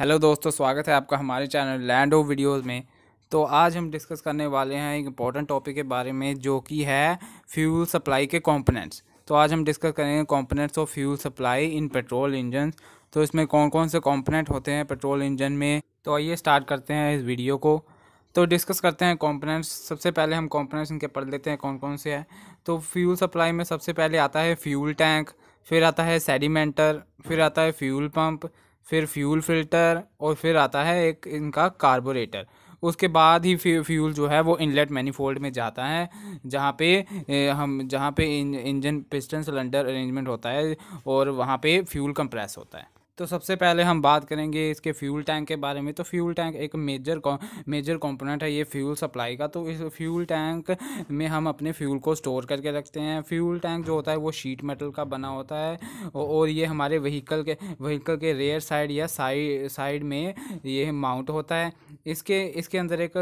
hello दोस्तों स्वागत है आपका हमारे चैनल लैंड ऑफ वीडियोज़ में तो आज हम डिस्कस करने वाले हैं एक इम्पॉर्टेंट टॉपिक के बारे में जो कि है फ्यूल सप्लाई के कंपोनेंट्स तो आज हम डिस्कस करेंगे components of fuel supply in petrol engine तो इसमें कौन कौन से कंपोनेंट होते हैं पेट्रोल इंजन में तो आइए स्टार्ट करते हैं इस वीडियो को तो डिस्कस करते हैं कॉम्पोनेंट्स सबसे पहले हम कॉम्पोनेंट्स इनके पढ़ लेते हैं कौन कौन से है तो फ्यूल सप्लाई में सबसे पहले आता है फ्यूल टैंक फिर आता है सेडिमेंटर फिर आता है फ्यूल पम्प फिर फ्यूल फिल्टर और फिर आता है एक इनका कार्बोरेटर उसके बाद ही फ्यूल जो है वो इनलेट मैनीफोल्ड में जाता है जहाँ पे हम जहाँ पे इंजन पिस्टन सिलेंडर अरेंजमेंट होता है और वहाँ पे फ्यूल कंप्रेस होता है तो सबसे पहले हम बात करेंगे इसके फ्यूल टैंक के बारे में तो फ्यूल टैंक एक मेजर मेजर कंपोनेंट है ये फ्यूल सप्लाई का तो इस फ्यूल टैंक में हम अपने फ्यूल को स्टोर करके रखते हैं फ्यूल टैंक जो होता है वो शीट मेटल का बना होता है और ये हमारे व्हीकल के व्हीकल के रेयर साइड या साइड साइड में ये माउंट होता है इसके इसके अंदर एक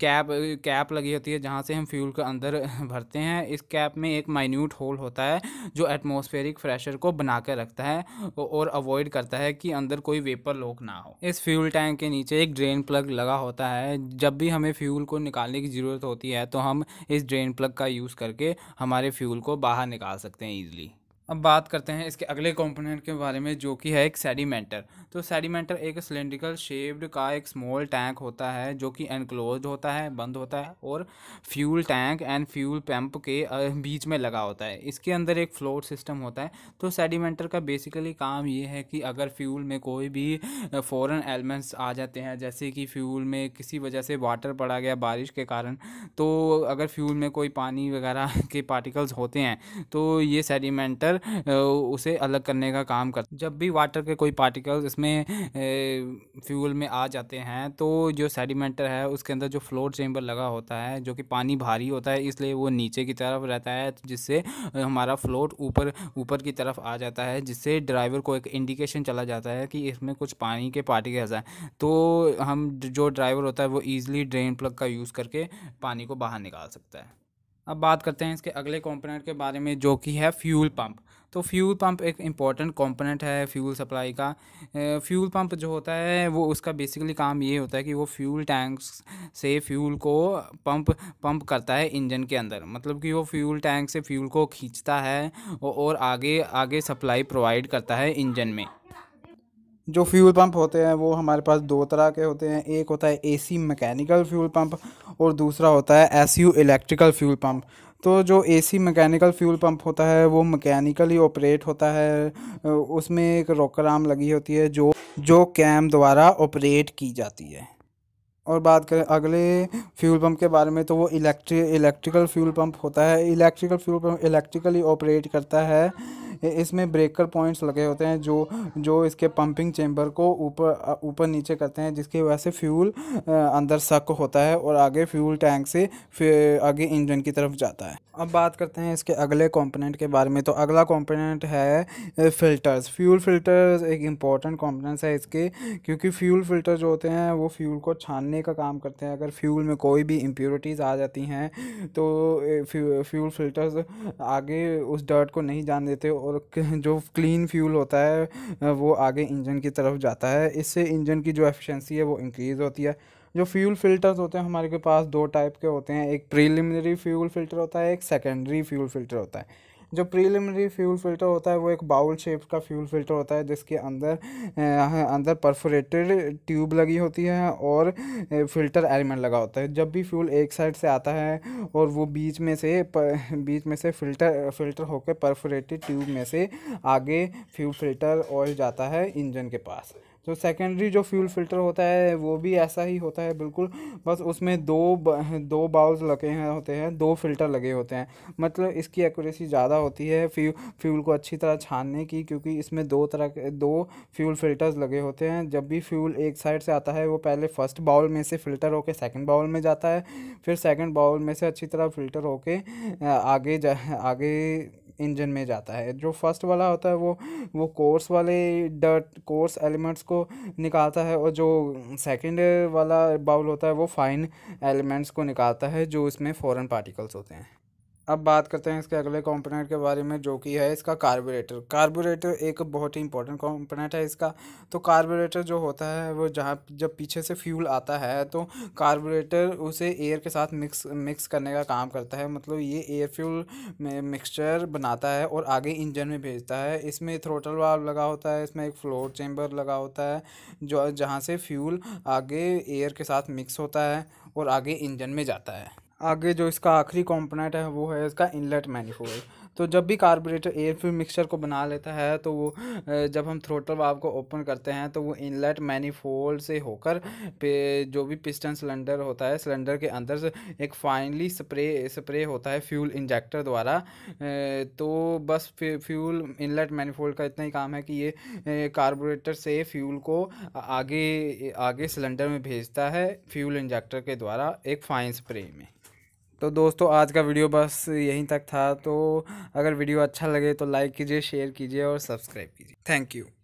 कैप कैप लगी होती है जहाँ से हम फ्यूल के अंदर भरते हैं इस कैप में एक माइन्यूट होल होता है जो एटमोसफेरिक फ्रेशर को बना कर रखता है और अवॉइड सुसाइड करता है कि अंदर कोई वेपर लोक ना हो इस फ्यूल टैंक के नीचे एक ड्रेन प्लग लगा होता है जब भी हमें फ्यूल को निकालने की ज़रूरत होती है तो हम इस ड्रेन प्लग का यूज़ करके हमारे फ्यूल को बाहर निकाल सकते हैं ईजिली अब बात करते हैं इसके अगले कंपोनेंट के बारे में जो कि है एक सेडिमेंटर तो सेडिमेंटर एक सिलेंड्रिकल शेप्ड का एक स्मॉल टैंक होता है जो कि एनक्लोज होता है बंद होता है और fuel tank and fuel pump के बीच में लगा होता है इसके अंदर एक फ्लोट सिस्टम होता है तो सेडिमेंटर का बेसिकली काम ये है कि अगर फ्यूल में कोई भी फ़ॉरन एलिमेंट्स आ जाते हैं जैसे कि फ्यूल में किसी वजह से वाटर पड़ा गया बारिश के कारण तो अगर फ्यूल में कोई पानी वगैरह के पार्टिकल्स होते हैं तो ये सेडिमेंटर उसे अलग करने का काम करता जब भी वाटर के कोई पार्टिकल्स इसमें फ्यूल में आ जाते हैं तो जो सेडिमेंटर है उसके अंदर जो फ्लोर चेंबर लगा होता है जो कि पानी भारी होता है इसलिए वो नीचे की तरफ रहता है जिससे हमारा फ्लोट ऊपर ऊपर की तरफ आ जाता है जिससे ड्राइवर को एक इंडिकेशन चला जाता है कि इसमें कुछ पानी के पार्टिकल्स हैं तो हम जो ड्राइवर होता है वो ईज़िली ड्रेन प्लग का यूज़ करके पानी को बाहर निकाल सकता है अब बात करते हैं इसके अगले कंपोनेंट के बारे में जो कि है फ्यूल पंप तो फ्यूल पंप एक इम्पॉर्टेंट कंपोनेंट है फ्यूल सप्लाई का फ्यूल पंप जो होता है वो उसका बेसिकली काम ये होता है कि वो फ्यूल टैंक्स से फ्यूल को पंप पंप करता है इंजन के अंदर मतलब कि वो फ्यूल टैंक से फ्यूल को खींचता है और आगे आगे सप्लाई प्रोवाइड करता है इंजन में जो फ्यूल पंप होते हैं वो हमारे पास दो तरह के होते हैं एक होता है एसी मैकेनिकल फ्यूल पंप और दूसरा होता है एसयू इलेक्ट्रिकल फ्यूल पंप तो जो एसी मैकेनिकल फ्यूल पंप होता है वो मैकेनिकली ऑपरेट होता है उसमें एक रोकर आम लगी होती है जो जो कैम द्वारा ऑपरेट की जाती है और बात करें अगले फ्यूल पंप के बारे में तो वो इलेक्ट्रिक इलेक्ट्रिकल फ्यूल पंप होता है electrical fuel pump electrically operate करता है इसमें ब्रेकर पॉइंट्स लगे होते हैं जो जो इसके पंपिंग चेम्बर को ऊपर ऊपर नीचे करते हैं जिसकी वजह से फ्यूल अंदर सक होता है और आगे फ्यूल टैंक से आगे इंजन की तरफ जाता है अब बात करते हैं इसके अगले कंपोनेंट के बारे में तो अगला कंपोनेंट है फ़िल्टर्स फ्यूल फ़िल्टर्स एक इम्पॉर्टेंट कंपोनेंट्स है इसके क्योंकि फ्यूल फ़िल्टर जो होते हैं वो फ्यूल को छानने का काम करते हैं अगर फ्यूल में कोई भी इम्प्योरिटीज़ आ जाती हैं तो फ्यूल फ़िल्टर्स आगे उस डर्ट को नहीं जान देते और जो क्लीन फ्यूल होता है वो आगे इंजन की तरफ जाता है इससे इंजन की जो एफिशिएंसी है वो इंक्रीज़ होती है जो फ्यूल फ़िल्टर्स होते हैं हमारे के पास दो टाइप के होते हैं एक प्रीलिमिनरी फ्यूल फ़िल्टर होता है एक सेकेंडरी फ्यूल फ़िल्टर होता है जो प्रीलिमिनरी फ्यूल फिल्टर होता है वो एक बाउल शेप का फ्यूल फिल्टर होता है जिसके अंदर अंदर परफोरेटेड ट्यूब लगी होती है और फिल्टर एलिमेंट लगा होता है जब भी फ्यूल एक साइड से आता है और वो बीच में से बीच में से फिल्टर फिल्टर होकर परफोरेटेड ट्यूब में से आगे फ्यूल फिल्टर ऑयल जाता है इंजन के पास तो सेकेंडरी जो फ्यूल फिल्टर होता है वो भी ऐसा ही होता है बिल्कुल बस उसमें दो दो बाउल्स लगे हैं होते हैं दो फिल्टर लगे होते हैं मतलब इसकी एक्यूरेसी ज़्यादा होती है फ्यू फ्यूल को अच्छी तरह छानने की क्योंकि इसमें दो तरह के दो फ्यूल फिल्टर्स लगे होते हैं जब भी फ्यूल एक साइड से आता है वो पहले फर्स्ट बाउल में से फ़िल्टर होकर सेकेंड बाउल में जाता है फिर सेकेंड बाउल में से अच्छी तरह फ़िल्टर होकर आगे जा आगे इंजन में जाता है जो फर्स्ट वाला होता है वो वो कोर्स वाले डर्ट कोर्स एलिमेंट्स को निकालता है और जो सेकंड वाला बाउल होता है वो फाइन एलिमेंट्स को निकालता है जो इसमें फॉरेन पार्टिकल्स होते हैं अब बात करते हैं इसके अगले कंपोनेंट के बारे में जो कि है इसका कार्बोरेटर कार्बोरेटर एक बहुत ही इंपॉर्टेंट कंपोनेंट है इसका तो कार्बोरेटर जो होता है वो जहाँ जब पीछे से फ्यूल आता है तो कार्बोरेटर उसे एयर के साथ मिक्स मिक्स करने का काम करता है मतलब ये एयर फ्यूल में मिक्सचर बनाता है और आगे इंजन में भेजता है इसमें थ्रोटल वाल्व लगा होता है इसमें एक फ्लोर चेम्बर लगा होता है जो जहाँ से फ्यूल आगे एयर के साथ मिक्स होता है और आगे इंजन में जाता है आगे जो इसका आखिरी कंपोनेंट है वो है इसका इनलेट मैनिफोल्ड तो जब भी कार्बोरेटर एयर फ्यूल मिक्सचर को बना लेता है तो वो जब हम थ्रोटल वाल्व को ओपन करते हैं तो वो इनलेट मैनिफोल्ड से होकर पे जो भी पिस्टन सिलेंडर होता है सिलेंडर के अंदर से एक फाइनली स्प्रे स्प्रे होता है फ्यूल इंजेक्टर द्वारा तो बस फ्यूल इनलेट मैनिफोल्ड का इतना ही काम है कि ये कार्बोरेटर से फ्यूल को आगे आगे सिलेंडर में भेजता है फ्यूल इंजेक्टर के द्वारा एक फाइन स्प्रे में तो दोस्तों आज का वीडियो बस यहीं तक था तो अगर वीडियो अच्छा लगे तो लाइक कीजिए शेयर कीजिए और सब्सक्राइब कीजिए थैंक यू